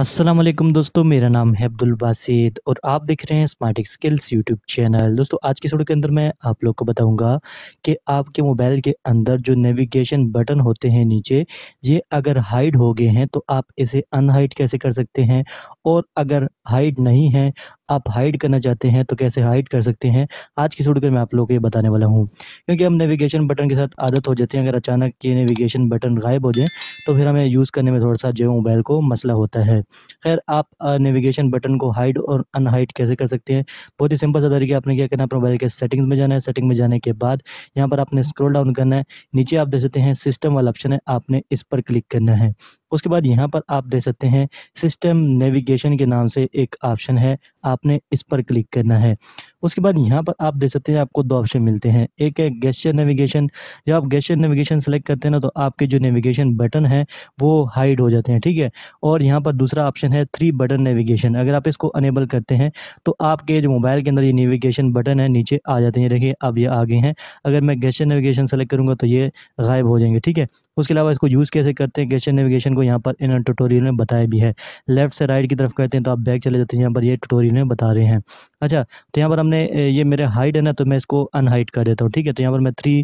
असलम दोस्तों मेरा नाम है अब्दुल बासित और आप देख रहे हैं स्मार्ट स्किल्स यूट्यूब चैनल दोस्तों आज की वीडियो के अंदर मैं आप लोग को बताऊंगा कि आपके मोबाइल के अंदर जो नेविगेशन बटन होते हैं नीचे ये अगर हाइड हो गए हैं तो आप इसे अनहाइड कैसे कर सकते हैं और अगर हाइड नहीं है आप हाइड करना चाहते हैं तो कैसे हाइड कर सकते हैं आज की वीडियो मैं आप लोगों को ये बताने वाला हूँ क्योंकि हम नेविगेशन बटन के साथ आदत हो जाती है अगर अचानक ये नेविगेशन बटन गायब हो जाए तो फिर हमें यूज़ करने में थोड़ा सा जो मोबाइल को मसला होता है खैर आप नेविगेशन बटन को हाइड और अनहाइड कैसे कर सकते हैं बहुत ही सिंपल सा तरीके आपने क्या करना है अपने मोबाइल के सेटिंग्स में जाना है सेटिंग में जाने के बाद यहाँ पर आपने स्क्रोल डाउन करना है नीचे आप देख सकते हैं सिस्टम वाला ऑप्शन है आपने इस पर क्लिक करना है उसके बाद यहाँ पर आप देख सकते हैं सिस्टम नेविगेशन के नाम से एक ऑप्शन है आपने इस पर क्लिक करना है उसके बाद यहाँ पर आप देख सकते हैं आपको दो ऑप्शन मिलते हैं एक है गेस्चर नेविगेशन जब आप गेस्चर नेविगेशन सेलेक्ट करते हैं ना तो आपके जो नेविगेशन बटन है वो हाइड हो जाते हैं ठीक है और यहाँ पर दूसरा ऑप्शन है थ्री बटन नेविगेशन अगर आप इसको अनेबल करते हैं तो आपके जो मोबाइल के अंदर ये नेविगेशन बटन है नीचे आ जाते हैं देखिए अब ये आगे हैं अगर मैं गेस्चर नेविगेशन सेलेक्ट करूँगा तो ये गायब हो जाएंगे ठीक है उसके अलावा इसको यूज़ कैसे करते हैं कैसे नेविगेशन को यहाँ पर इन ट्यूटोरियल में बताया भी है लेफ्ट से राइट की तरफ करते हैं तो आप बैक चले जाते हैं यहाँ पर ये ट्यूटोरियल में बता रहे हैं अच्छा तो यहाँ पर हमने ये मेरे हाइट है ना तो मैं इसको अनहाइट कर देता हूँ ठीक है तो यहाँ पर मैं थ्री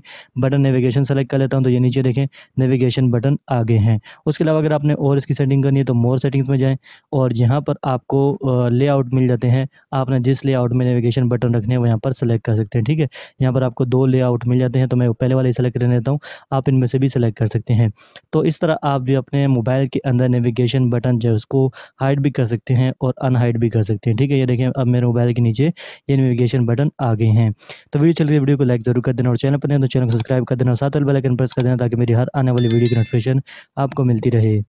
बटन नेविगेशन सेलेक्ट कर लेता हूँ तो ये नीचे देखें नेविगेशन बटन आगे हैं उसके अलावा अगर आपने और इसकी सेटिंग करनी है तो मोर सेटिंग्स में जाएँ और यहाँ पर आपको ले मिल जाते हैं आपने जिस ले में नेविगेशन बटन रखने हैं वो यहाँ पर सेलेक्ट कर सकते हैं ठीक है यहाँ पर आपको दो ले मिल जाते हैं तो मैं पहले वाले सेलेक्ट कर लेता हूँ आप इनमें से भी सिलेक्ट कर सकते हैं सकते हैं तो इस तरह आप जो अपने मोबाइल के अंदर नेविगेशन बटन जो है उसको हाइड भी कर सकते हैं और अनहाइड भी कर सकते हैं ठीक है ये देखें अब मेरे मोबाइल के नीचे ये नेविगेशन बटन आ गए हैं तो वीडियो चल रही वीडियो को लाइक जरूर कर देना और चैनल पर नहीं तो चैनल को सब्सक्राइब कर देना और साथ बेल आइकन प्रेस कर देना ताकि मेरी हर आने वाली वीडियो की नोटिफिकेशन आपको मिलती रहे